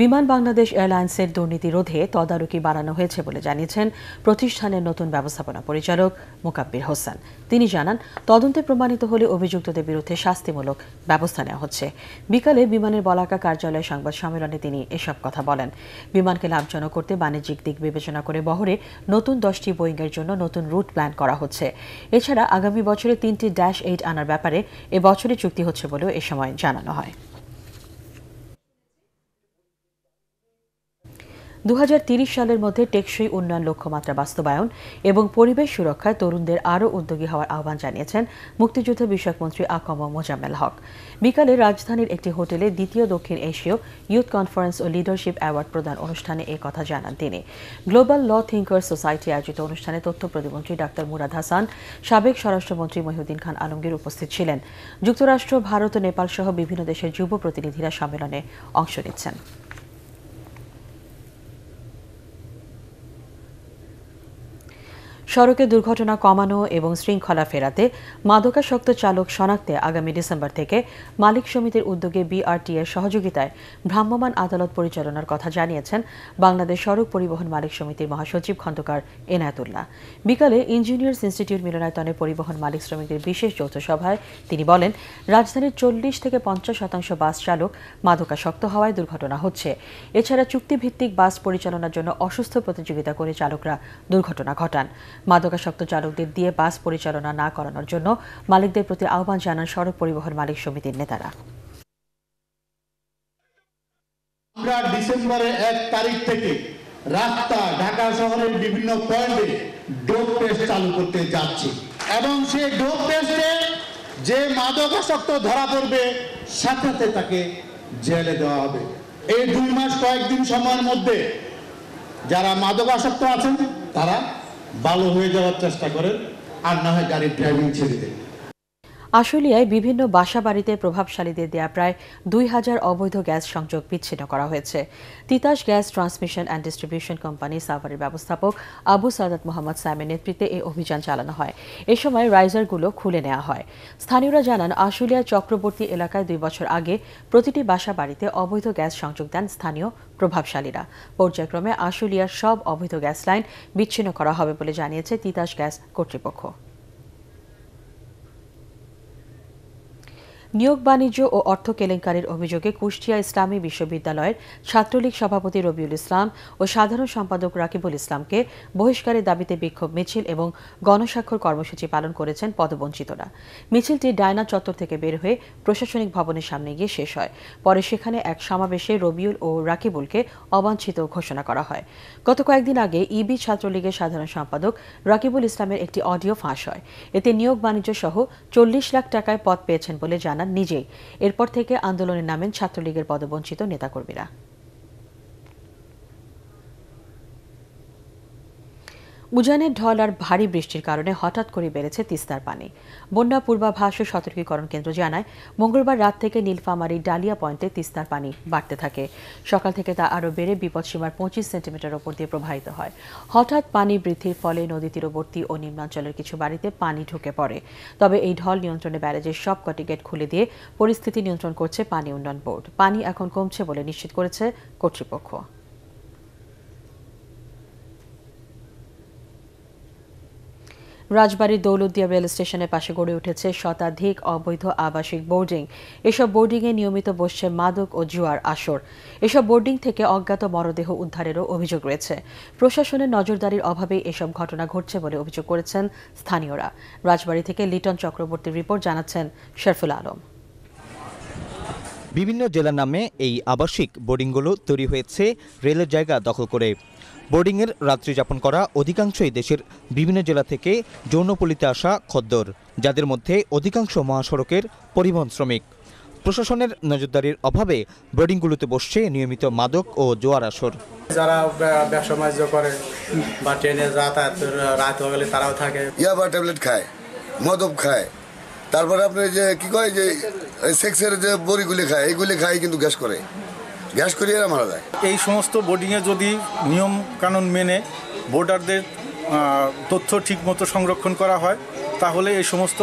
বিমান বাংলাদেশ এয়ারলাইন্সের দুর্নীতি রোধে তদারকি বাড়ানো হয়েছে বলে জানিয়েছেন প্রতিষ্ঠানের নতুন ব্যবস্থাপনা পরিচালক মোকাব্বির হোসেন তিনি জানান তদন্তে প্রমাণিত হলে অভিযুক্তদের বিরুদ্ধে শাস্তিমূলক ব্যবস্থা নেওয়া হচ্ছে বিকালে বিমানের বলাকা কার্যালয়ে সংবাদ সম্মেলনে তিনি এসব কথা বলেন বিমানকে লাভজনক করতে বাণিজ্যিক দিক বিবেচনা করে বহরে নতুন দশটি বোয়িংয়ের জন্য নতুন রুট প্ল্যান করা হচ্ছে এছাড়া আগামী বছরে তিনটি ড্যাশ এইট আনার ব্যাপারে এবছরে চুক্তি হচ্ছে বলেও এ সময় জানানো হয় দু সালের মধ্যে টেকসই উন্নয়ন লক্ষ্যমাত্রা বাস্তবায়ন এবং পরিবেশ সুরক্ষায় তরুণদের আরও উদ্যোগী হওয়ার আহ্বান জানিয়েছেন মুক্তিযুদ্ধ বিষয়ক মন্ত্রী আকম মোজাম্মেল হক বিকালে রাজধানীর একটি হোটেলে দ্বিতীয় দক্ষিণ এশীয় ইউথ কনফারেন্স ও লিডারশিপ অ্যাওয়ার্ড প্রদান অনুষ্ঠানে এ কথা জানান তিনি গ্লোবাল ল থিঙ্কার সোসাইটি আয়োজিত অনুষ্ঠানে তথ্য প্রতিমন্ত্রী ডাক্তার মুরাদ হাসান সাবেক স্বরাষ্ট্রমন্ত্রী মহিউদ্দিন খান আলমগীর উপস্থিত ছিলেন যুক্তরাষ্ট্র ভারত ও নেপাল সহ বিভিন্ন দেশের যুব প্রতিনিধিরা সম্মেলনে অংশ নিচ্ছেন সড়কে দুর্ঘটনা কমানো এবং শৃঙ্খলা ফেরাতে মাদকাসক্ত চালক শনাক্তে আগামী ডিসেম্বর থেকে মালিক সমিতির উদ্যোগে বিআরটি এর সহযোগিতায় ভ্রাম্যমাণ আদালত পরিচালনার কথা জানিয়েছেন বাংলাদেশ সড়ক পরিবহন মালিক সমিতির মহাসচিব খন্দকার এনায়তুল্লাহ বিকালে ইঞ্জিনিয়ার্স ইনস্টিটিউট মিলনায়তনে পরিবহন মালিক শ্রমিকদের বিশেষ যৌথ সভায় তিনি বলেন রাজধানীর চল্লিশ থেকে পঞ্চাশ শতাংশ বাস চালক মাদকাসক্ত হওয়ায় দুর্ঘটনা হচ্ছে এছাড়া চুক্তিভিত্তিক বাস পরিচালনার জন্য অসুস্থ প্রতিযোগিতা করে চালকরা দুর্ঘটনা ঘটান মাদকাসক্ত চালকদের দিয়ে বাস পরিচালনা না করানোর জন্য মালিকদের প্রতি আহ্বান জানান সড়ক পরিবহন মালিক সমিতির নেতারা আমরা ডিসেম্বরের এক তারিখ থেকে রাস্তা ঢাকা শহরের বিভিন্ন পয়েন্টে ডোপ টেস্ট চালু করতে যাচ্ছি এবং সেই ডোপ টেস্টে যে মাদকাসক্ত ধরা পড়বে সাথে তাকে জেলে দেওয়া হবে এই দুই মাস কয়েকদিন সময়ের মধ্যে যারা মাদকাসক্ত আছেন তারা ভালো হয়ে যাওয়ার চেষ্টা করেন আর না হয় গাড়ির ড্রাইভিং ছেড়ে দেন আশুলিয়ায় বিভিন্ন বাসা বাড়িতে প্রভাবশালীদের দেয়া প্রায় দুই হাজার অবৈধ গ্যাস সংযোগ বিচ্ছিন্ন করা হয়েছে Titas gas transmission and distribution company সাভারের ব্যবস্থাপক আবু সাদাত মোহাম্মদ সাইমের নেতৃত্বে এই অভিযান চালানো হয় এ সময় রাইজারগুলো খুলে নেওয়া হয় স্থানীয়রা জানান আশুলিয়া চক্রবর্তী এলাকায় দুই বছর আগে প্রতিটি বাসা বাড়িতে অবৈধ গ্যাস সংযোগ দেন স্থানীয় প্রভাবশালীরা পর্যায়ক্রমে আশুলিয়ার সব অবৈধ গ্যাস লাইন বিচ্ছিন্ন করা হবে বলে জানিয়েছে তিতাস গ্যাস কর্তৃপক্ষ নিয়োগ বাণিজ্য ও অর্থ কেলেঙ্কারির অভিযোগে কুষ্টিয়া ইসলামী বিশ্ববিদ্যালয়ের ছাত্রলীগ সভাপতি রবিউল ইসলাম ও সাধারণ সম্পাদক রাকিবুল ইসলামকে বহিষ্কারের দাবিতে বিক্ষোভ মিছিল এবং গণস্বাক্ষর কর্মসূচি পালন করেছেন পদবঞ্চিতরা মিছিলটি ডায়না চত্বর থেকে বের হয়ে প্রশাসনিক ভবনের সামনে গিয়ে শেষ হয় পরে সেখানে এক সমাবেশে রবিউল ও রাকিবুলকে অবাঞ্ছিত ঘোষণা করা হয় গত কয়েকদিন আগে ইবি ছাত্রলীগের সাধারণ সম্পাদক রাকিবুল ইসলামের একটি অডিও ফাঁস হয় এতে নিয়োগ বাণিজ্য সহ চল্লিশ লাখ টাকায় পদ পেয়েছেন বলে জানান জানান নিজেই এরপর থেকে আন্দোলনে নামেন ছাত্রলীগের পদবঞ্চিত নেতাকর্মীরা উজানের ঢল আর ভারী বৃষ্টির কারণে হঠাৎ করে বেড়েছে তিস্তার পানি বন্যা পূর্বাভাস ও সতর্কীকরণ কেন্দ্র জানায় মঙ্গলবার রাত থেকে নীলফামারি ডালিয়া পয়েন্টে তিস্তার পানি বাড়তে থাকে সকাল থেকে তা আরও বেড়ে বিপদসীমার পঁচিশ সেন্টিমিটার ওপর দিয়ে প্রবাহিত হয় হঠাৎ পানি বৃদ্ধির ফলে নদী তীরবর্তী ও নিম্নাঞ্চলের কিছু বাড়িতে পানি ঢুকে পড়ে তবে এই ঢল নিয়ন্ত্রণে ব্যারেজের সব কটি গেট খুলে দিয়ে পরিস্থিতি নিয়ন্ত্রণ করছে পানি উন্নয়ন বোর্ড পানি এখন কমছে বলে নিশ্চিত করেছে কর্তৃপক্ষ রাজবাড়ির দৌলতদিয়া রেল স্টেশনের পাশে গড়ে উঠেছে শতাধিক অবৈধ আবাসিক বোর্ডিং এসব বোর্ডিংয়ে নিয়মিত বসছে মাদক ও জুয়ার আসর এসব বোর্ডিং থেকে অজ্ঞাত মরদেহ উদ্ধারেরও অভিযোগ রয়েছে প্রশাসনের নজরদারির অভাবে এসব ঘটনা ঘটছে বলে অভিযোগ করেছেন স্থানীয়রা রাজবাড়ি থেকে লিটন চক্রবর্তীর রিপোর্ট জানাচ্ছেন শেরফুল আলম বিভিন্ন জেলার নামে এই আবাসিক বোর্ডিংগুলো তৈরি হয়েছে রেলের জায়গা দখল করে বোর্ডিংয়ের রাত্রি যাপন করা অধিকাংশই দেশের বিভিন্ন জেলা থেকে যৌনপল্লিতে আসা খদ্দর যাদের মধ্যে অধিকাংশ মহাসড়কের পরিবহন শ্রমিক প্রশাসনের নজরদারির অভাবে বোর্ডিংগুলোতে বসছে নিয়মিত মাদক ও জোয়ার আসর যারা ব্যবসা বাণিজ্য করে বা ট্রেনে যাতায়াত রাত হয়ে গেলে তারাও থাকে ইয়াবা ট্যাবলেট খায় মদক খায় তারপরে আপনি যে কি কয় যে সেক্সের যে বড়িগুলি খায় এইগুলি খায় কিন্তু গ্যাস করে গ্যাস করিয়ে এরা মারা যায় এই সমস্ত বোর্ডিংয়ে যদি নিয়ম কানুন মেনে বোর্ডারদের তথ্য ঠিকমতো সংরক্ষণ করা হয় তাহলে এই সমস্ত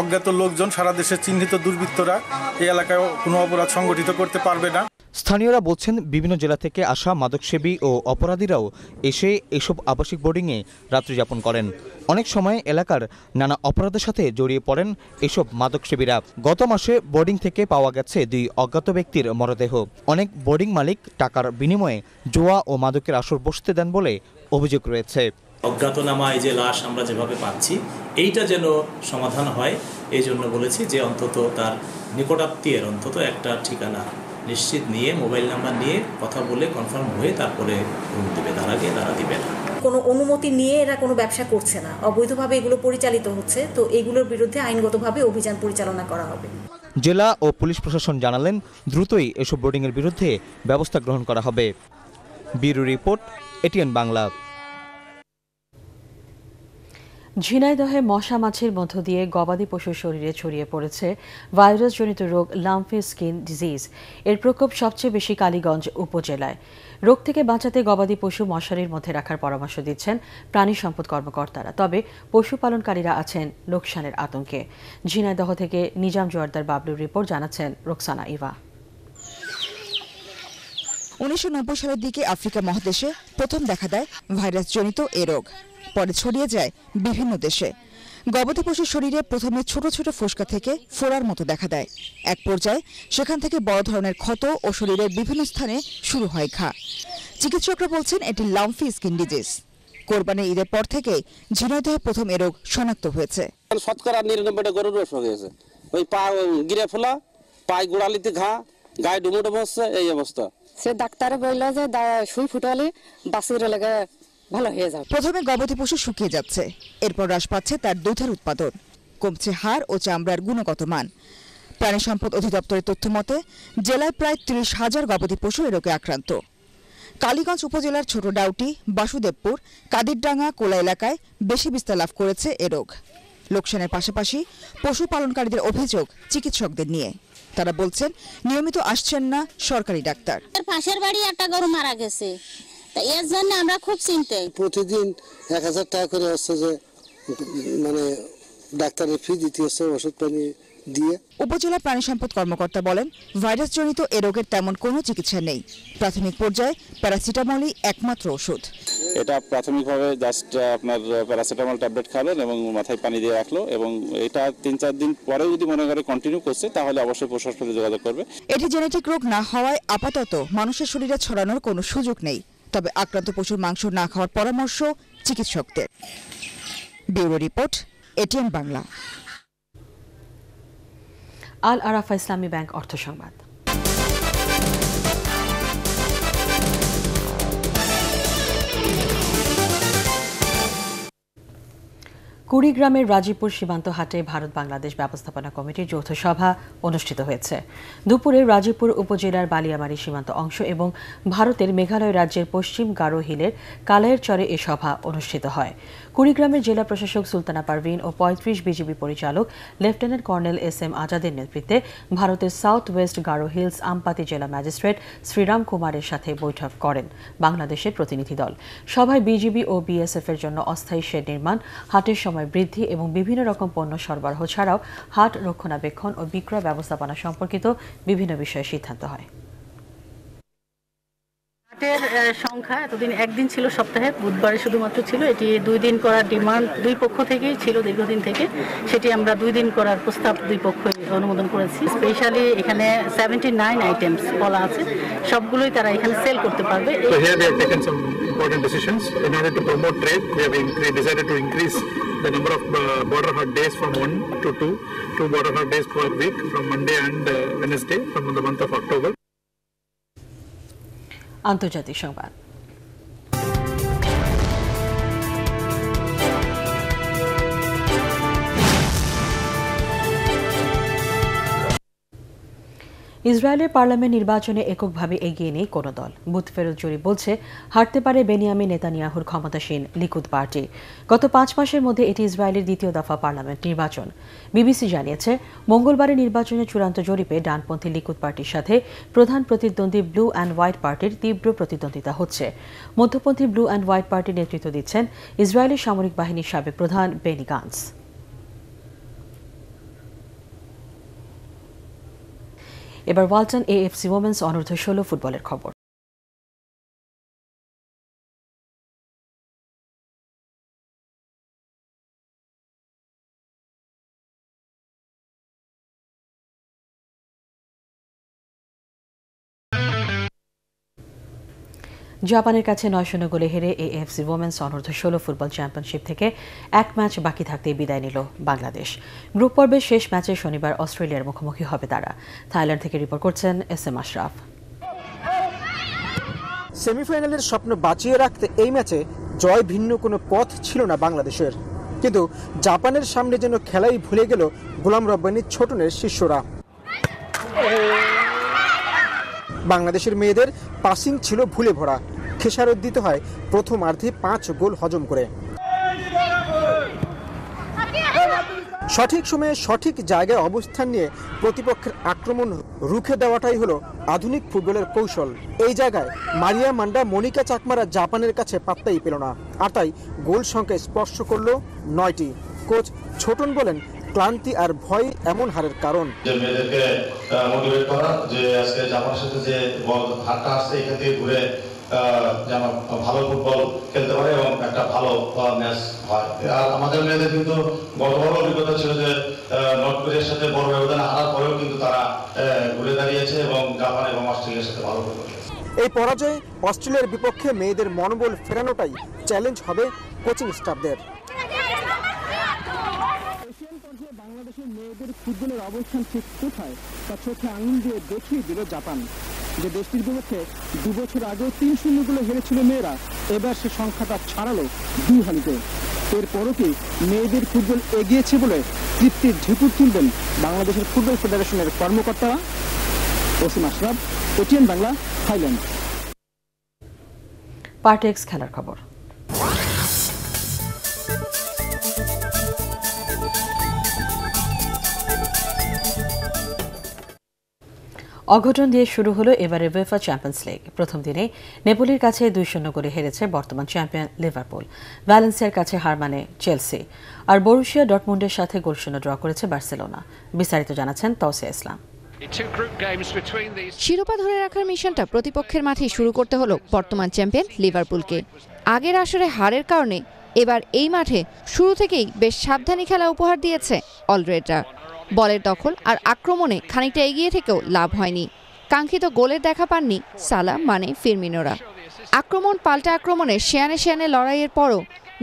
অজ্ঞাত লোকজন সারা দেশে চিহ্নিত দুর্বৃত্তরা এই এলাকায় কোনো অপরাধ সংগঠিত করতে পারবে না স্থানীয়রা বলছেন বিভিন্ন জেলা থেকে আসা মাদকসেবী ও অপরাধীরাও এসে এসব আবাসিক বোর্ডিংয়ে রাত্রিযাপন করেন অনেক সময় এলাকার নানা অপরাধের সাথে জড়িয়ে পড়েন এসব মাদকসেবীরা গত মাসে বোর্ডিং থেকে পাওয়া গেছে দুই অজ্ঞাত ব্যক্তির মরদেহ অনেক বোর্ডিং মালিক টাকার বিনিময়ে জোয়া ও মাদকের আসর বসতে দেন বলে অভিযোগ রয়েছে অজ্ঞাতনামা এই যে লাশ আমরা যেভাবে পাচ্ছি এইটা যেন সমাধান হয় এই জন্য বলেছি যে অন্তত তার নিকটাত্মীয়ের অন্তত একটা ঠিকানা নিশ্চিত নিয়ে মোবাইল নাম্বার নিয়ে কথা বলে কনফার্ম হয়ে তারপরে লোন দেবে তার আগে তারা দিবে না কোনো অনুমতি নিয়ে এরা কোনো ব্যবসা করছে না অবৈধভাবে এগুলো পরিচালিত হচ্ছে তো এগুলোর বিরুদ্ধে আইনগতভাবে অভিযান পরিচালনা করা হবে জেলা ও পুলিশ প্রশাসন জানালেন দ্রুতই এসব বোর্ডিংয়ের বিরুদ্ধে ব্যবস্থা গ্রহণ করা হবে বিউরো রিপোর্ট এটিএন বাংলা ঝিনাইদহে মশা মাছের মধ্য দিয়ে গবাদি পশুর শরীরে ছড়িয়ে পড়েছে ভাইরাসজনিত রোগ লাম্ফি স্কিন ডিজিজ এর প্রকোপ সবচেয়ে বেশি কালীগঞ্জ উপজেলায় রোগ থেকে বাঁচাতে গবাদি পশু মশারির মধ্যে রাখার পরামর্শ দিচ্ছেন প্রাণী সম্পদ কর্মকর্তারা তবে পশুপালনকারীরা আছেন লোকসানের আতঙ্কে ঝিনাইদহ থেকে নিজাম জোয়ারদার বাবলুর রিপোর্ট জানাচ্ছেন রোকসানা ইভা উনিশশো সালের দিকে আফ্রিকা মহাদেশে প্রথম দেখা দেয় ভাইরাসজনিত এ রোগ পরে ছড়িয়ে যায় বিভিন্ন দেশে গবাদি পশুর শরীরে প্রথমে ছোট ছোট ফুসকা থেকে ফোড়ার মতো দেখা দেয় এক পর্যায়ে সেখান থেকে বড় ধরনের ক্ষত ও শরীরের বিভিন্ন স্থানে শুরু হয় ঘা চিকিৎসকরা বলছেন এটি লাম্পি স্কিন ডিজিজ কোরবানি ঈদের পর থেকে ঝিনাইদহে প্রথম এ রোগ শনাক্ত হয়েছে শতকরা নিরানব্বইটা গরুর রোগ ওই পা গিরে ফোলা পায়ে গোড়ালিতে ঘা গায়ে ডুমো ডুমো এই অবস্থা সে ডাক্তার বললো যে সুই ফুটালি বাসির লেগে ভালো হয়ে যাবে প্রথমে গবাদি পশু শুকিয়ে যাচ্ছে এরপর হ্রাস পাচ্ছে তার দুধের উৎপাদন কমছে হাড় ও চামড়ার গুণগত মান প্রাণী সম্পদ অধিদপ্তরের তথ্য মতে জেলায় প্রায় ত্রিশ হাজার গবাদি পশু এ রোগে আক্রান্ত কালীগঞ্জ উপজেলার ছোট ডাউটি বাসুদেবপুর কাদিরডাঙ্গা কোলা এলাকায় বেশি বিস্তার লাভ করেছে এ রোগ লোকসানের পাশাপাশি পশুপালনকারীদের অভিযোগ চিকিৎসকদের নিয়ে তারা বলছেন নিয়মিত আসছেন না সরকারি ডাক্তার পাশের বাড়ি একটা গরু মারা গেছে তা এর জন্য আমরা খুব চিন্তাই প্রতিদিন এক হাজার টাকা করে হচ্ছে যে মানে ডাক্তারের ফি দিতে হচ্ছে ওষুধ পানি দিয়ে উপজেলা প্রাণী সম্পদ কর্মকর্তা বলেন ভাইরাস জনিত এ রোগের তেমন কোনো চিকিৎসা নেই প্রাথমিক পর্যায়ে প্যারাসিটামলই একমাত্র ওষুধ এটা প্রাথমিকভাবে জাস্ট আপনার প্যারাসিটামল ট্যাবলেট খাবেন এবং মাথায় পানি দিয়ে রাখলো এবং এটা তিন চার দিন পরে যদি মনে করে কন্টিনিউ করছে তাহলে অবশ্যই প্রশাসনের যোগাযোগ করবে এটি জেনেটিক রোগ না হওয়ায় আপাতত মানুষের শরীরে ছড়ানোর কোনো সুযোগ নেই তবে আক্রান্ত পশুর মাংস না খাওয়ার পরামর্শ চিকিৎসকদের bureau report ATN Bangla Al Arafah Islami bank অর্থ সংবাদ কুড়িগ্রামের রাজীবপুর সীমান্ত হাটে ভারত বাংলাদেশ ব্যবস্থাপনা কমিটির যৌথ সভা অনুষ্ঠিত হয়েছে দুপুরে রাজীবপুর উপজেলার বালিয়ামারি সীমান্ত অংশ এবং ভারতের মেঘালয় রাজ্যের পশ্চিম গারো হিলের কালায়ের চরে এ সভা অনুষ্ঠিত হয় কুড়িগ্রামের জেলা প্রশাসক সুলতানা পারভিন ও পঁয়ত্রিশ বিজিবি পরিচালক লেফটেন্যান্ট কর্নেল এস এম আজাদের নেতৃত্বে ভারতের South West Garo Hills Ampati জেলা ম্যাজিস্ট্রেট শ্রীরাম কুমারের সাথে বৈঠক করেন বাংলাদেশের প্রতিনিধি দল সভায় বিজিবি ও বিএসএফ এর জন্য অস্থায়ী শেড নির্মাণ হাটের সময় সময় বৃদ্ধি এবং বিভিন্ন রকম পণ্য সরবরাহ ছাড়াও হাট রক্ষণাবেক্ষণ ও বিক্রয় ব্যবস্থাপনা সম্পর্কিত বিভিন্ন বিষয়ে সিদ্ধান্ত হয় হাটের সংখ্যা এতদিন একদিন ছিল সপ্তাহে বুধবারে শুধুমাত্র ছিল এটি দুই দিন করার ডিমান্ড দুই পক্ষ থেকেই ছিল দীর্ঘদিন থেকে সেটি আমরা দুই দিন করার প্রস্তাব দুই পক্ষই অনুমোদন করেছি স্পেশালি এখানে সেভেন্টি নাইন আইটেমস বলা আছে সবগুলোই তারা এখানে সেল করতে পারবে important decisions. In order to promote trade, we have decided to increase the number of uh, border hot days from one to two, two border hot days per week from Monday and uh, Wednesday from the month of October. আন্তর্জাতিক সংবাদ ইসরায়েলের parliament নির্বাচনে এককভাবে এগিয়ে নেই কোনো দল booth ফেরত জরি বলছে হারতে পারে বেনিয়ামি নেতানিয়াহুর ক্ষমতাসীন লিকুদ পার্টি গত পাঁচ মাসের মধ্যে এটি ইসরায়েলের দ্বিতীয় দফা পার্লামেন্ট নির্বাচন বিবিসি জানিয়েছে মঙ্গলবারের নির্বাচনে চূড়ান্ত জরিপে ডানপন্থী লিকুদ পার্টির সাথে প্রধান প্রতিদ্বন্দ্বী ব্লু অ্যান্ড হোয়াইট পার্টির তীব্র প্রতিদ্বন্দ্বিতা হচ্ছে মধ্যপন্থী ব্লু অ্যান্ড হোয়াইট পার্টির নেতৃত্ব দিচ্ছেন ইসরায়েলের সামরিক বাহিনীর সাবেক প্রধান বেনি গান্স এবার ওয়ালটন এএফসি ওমেন্স অনূর্ধ্ব ষোলো ফুটবলের খবর জাপানের কাছে নয় শূন্য গোলে হেরে এ সি ওমেন্স অনূর্ধ্ব ষোলো ফুটবল চ্যাম্পিয়নশিপ থেকে এক ম্যাচ বাকি থাকতে বিদায় নিল বাংলাদেশ গ্রুপ পর্বের শেষ ম্যাচে শনিবার অস্ট্রেলিয়ার মুখোমুখি হবে তারা থাইল্যান্ড থেকে রিপোর্ট করছেন এস এম আশরাফ সেমিফাইনালের স্বপ্ন বাঁচিয়ে রাখতে এই ম্যাচে জয় ভিন্ন কোনো পথ ছিল না বাংলাদেশের কিন্তু জাপানের সামনে যেন খেলাই ভুলে গেল গোলাম রব্বানির ছোটনের শিষ্যরা বাংলাদেশের মেয়েদের পাসিং ছিল ভুলে ভরা খেসারত দিতে হয় প্রথমার্ধে পাঁচ গোল হজম করে সঠিক সময়ে সঠিক জায়গায় অবস্থান নিয়ে প্রতিপক্ষের আক্রমণ রুখে দেওয়াটাই হলো আধুনিক ফুটবলের কৌশল এই জায়গায় মারিয়া মান্ডা মনিকা চাকমারা জাপানের কাছে পাত্তাই পেল না আর তাই গোল সংখ্যায় স্পর্শ করল নয়টি কোচ ছোটন বলেন ক্লান্তি আর ভয় এমন হারের কারণ যে মেয়েদেরকে মোটিভেট করা যে আজকে জাপানের সাথে যে আসছে এখান থেকে ঘুরে যেন ভালো ফুটবল খেলতে পারে এবং একটা ভালো ম্যাচ হয় আর আমাদের মেয়েদের কিন্তু বড় বড় অভিজ্ঞতা ছিল যে নর্থ কোরিয়ার সাথে বড় ব্যবধানে হারার পরেও কিন্তু তারা ঘুরে দাঁড়িয়েছে এবং জাপান এবং অস্ট্রেলিয়ার সাথে ভালো ফুটবল এই পরাজয়ে অস্ট্রেলিয়ার বিপক্ষে মেয়েদের মনোবল ফেরানোটাই চ্যালেঞ্জ হবে কোচিং স্টাফদের বাংলাদেশের মেয়েদের ফুটবলের অবস্থান ঠিক কোথায় তা চোখে আঙুল দিয়ে দেখিয়ে দিল জাপান যে দেশটির বিপক্ষে দু বছর আগেও তিন শূন্য হেরেছিল মেয়েরা এবার সে সংখ্যাটা ছাড়ালো দুই হানিতে এরপরও কি মেয়েদের ফুটবল এগিয়েছে বলে তৃপ্তির ঢেকুর তুলবেন বাংলাদেশের ফুটবল ফেডারেশনের কর্মকর্তারা ওসিম আশরাফ এটিএন বাংলা থাইল্যান্ড পার্টেক্স খেলার খবর অঘটন দিয়ে শুরু হলো এবারে ওয়েফা চ্যাম্পিয়ন্স লিগ প্রথম দিনে নেপোলির কাছে দুই শূন্য করে হেরেছে বর্তমান চ্যাম্পিয়ন লিভারপুল ভ্যালেন্সিয়ার কাছে হার মানে চেলসি আর বরুশিয়া ডটমুন্ডের সাথে গোলশূন্য ড্র করেছে বার্সেলোনা বিস্তারিত জানাচ্ছেন তৌসে ইসলাম শিরোপা ধরে রাখার মিশনটা প্রতিপক্ষের মাঠে শুরু করতে হলো বর্তমান চ্যাম্পিয়ন লিভারপুলকে আগের আসরে হারের কারণে এবার এই মাঠে শুরু থেকেই বেশ সাবধানী খেলা উপহার দিয়েছে অলরেডরা বলের দখল আর আক্রমণে খানিকটা এগিয়ে থেকেও লাভ হয়নি কাঙ্ক্ষিত গোলের দেখা পাননি সালা মানে ফিরমিনোরা আক্রমণ পাল্টা আক্রমণে শেয়ানে শেয়ানে লড়াইয়ের পরও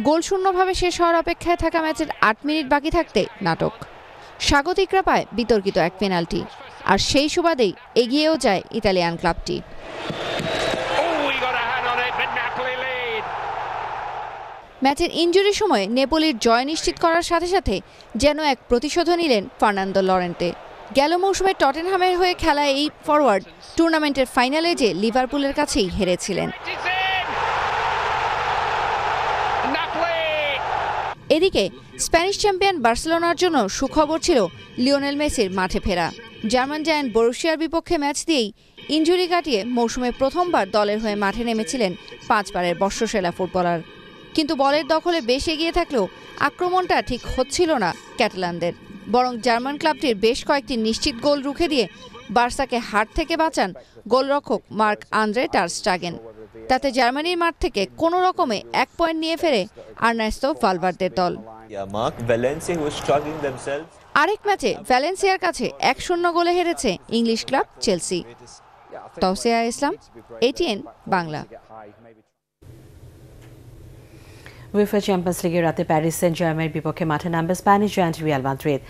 গোল শূন্যভাবে শেষ হওয়ার অপেক্ষায় থাকা ম্যাচের আট মিনিট বাকি থাকতে নাটক স্বাগতিকরা পায় বিতর্কিত এক পেনাল্টি আর সেই সুবাদেই এগিয়েও যায় ইতালিয়ান ক্লাবটি ম্যাচের ইঞ্জুরি সময়ে নেপোলির জয় নিশ্চিত করার সাথে সাথে যেন এক প্রতিশোধ নিলেন ফার্নান্দো লরেন্তে গেল মৌসুমে টটেনহামের হয়ে খেলা এই ফরওয়ার্ড টুর্নামেন্টের ফাইনালে যে লিভারপুলের কাছেই হেরেছিলেন এদিকে স্প্যানিশ চ্যাম্পিয়ন বার্সেলোনার জন্য সুখবর ছিল লিওনেল মেসির মাঠে ফেরা জার্মান জায়ান্ট বরুশিয়ার বিপক্ষে ম্যাচ দিয়েই ইঞ্জুরি কাটিয়ে মৌসুমে প্রথমবার দলের হয়ে মাঠে নেমেছিলেন পাঁচবারের বর্ষসেরা ফুটবলার কিন্তু বলের দখলে বেশ এগিয়ে থাকলেও আক্রমণটা ঠিক হচ্ছিল না ক্যাটালানদের বরং জার্মান ক্লাবটির বেশ কয়েকটি নিশ্চিত গোল রুখে দিয়ে বার্সাকে হাট থেকে বাঁচান গোলরক্ষক মার্ক আন্দ্রে টার্স্টাগেন তাতে জার্মানির মাঠ থেকে কোনো রকমে এক পয়েন্ট নিয়ে ফেরে আর্নাস্তো ভালভার্দের দল আরেক ম্যাচে ভ্যালেন্সিয়ার কাছে এক শূন্য গোলে হেরেছে English club Chelsea Tahsia Islam ATN Bangla UEFA champions লিগের রাতে প্যারিস সেন্ট জার্মের বিপক্ষে মাঠে নামবে স্প্যানিশ জয়েন্ট রিয়াল মাদ্রিদ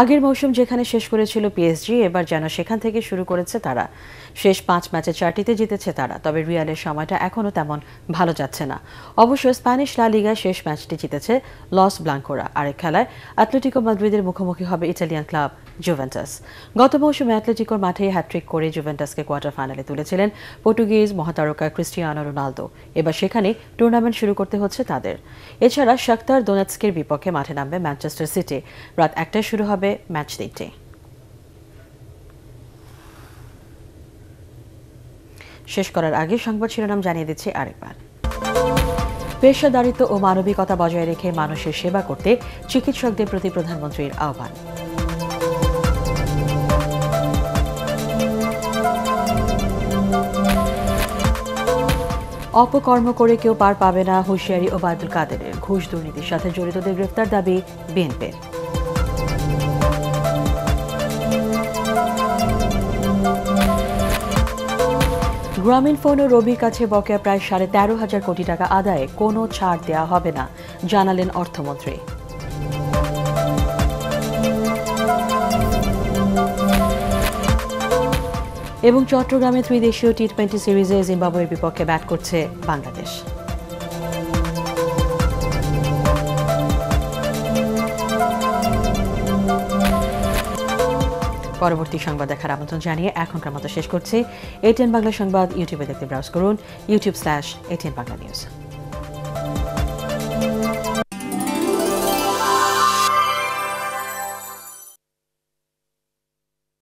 আগের মৌসুম যেখানে শেষ করেছিল পিএসজি এবার যেন সেখান থেকে শুরু করেছে তারা শেষ পাঁচ ম্যাচে চারটিতে জিতেছে তারা তবে রিয়ালের সময়টা এখনও তেমন ভালো যাচ্ছে না অবশ্য স্প্যানিশ লা লিগায় শেষ ম্যাচটি জিতেছে লস ব্লাঙ্কোরা আরেক খেলায় অ্যাটলেটিকো মাদ্রিদের মুখোমুখি হবে ইটালিয়ান ক্লাব জুভেন্টাস গত মৌসুমে অ্যাটলেটিকোর মাঠেই হ্যাট্রিক করে জুভেন্টাসকে কোয়ার্টার ফাইনালে তুলেছিলেন পর্তুগিজ মহাতারকা ক্রিস্টিয়ানো রোনালদো এবার সেখানে টুর্নামেন্ট শুরু করতে হচ্ছে তাদের এছাড়া শাক্তার দোনেৎস্কের বিপক্ষে মাঠে নামবে ম্যানচেস্টার সিটি রাত একটায় শুরু হবে ম্যাচ তিনটি শেষ করার আগে সংবাদ শিরোনাম জানিয়ে দিচ্ছি আরেকবার পেশাদারিত্ব ও মানবিকতা বজায় রেখে মানুষের সেবা করতে চিকিৎসকদের প্রতি প্রধানমন্ত্রীর আহ্বান অপকর্ম করে কেউ পার পাবে না হুঁশিয়ারি ওবায়দুল কাদেরের ঘুষ দুর্নীতির সাথে জড়িতদের গ্রেফতার দাবি বিএনপির গ্রামীণ ফোন ও রবির কাছে বকেয়া প্রায় সাড়ে তেরো হাজার কোটি টাকা আদায়ে কোনো ছাড় দেওয়া হবে না জানালেন অর্থমন্ত্রী এবং চট্টগ্রামে ত্রিদেশীয় টি টোয়েন্টি সিরিজে জিম্বাবুয়ের বিপক্ষে ব্যাট করছে বাংলাদেশ পরবর্তী সংবাদ দেখার আমন্ত্রণ জানিয়ে এখনকার মতো শেষ করছি এটিএন বাংলা সংবাদ ইউটিউবে দেখতে ব্রাউজ করুন YouTube slash ATN Bangla news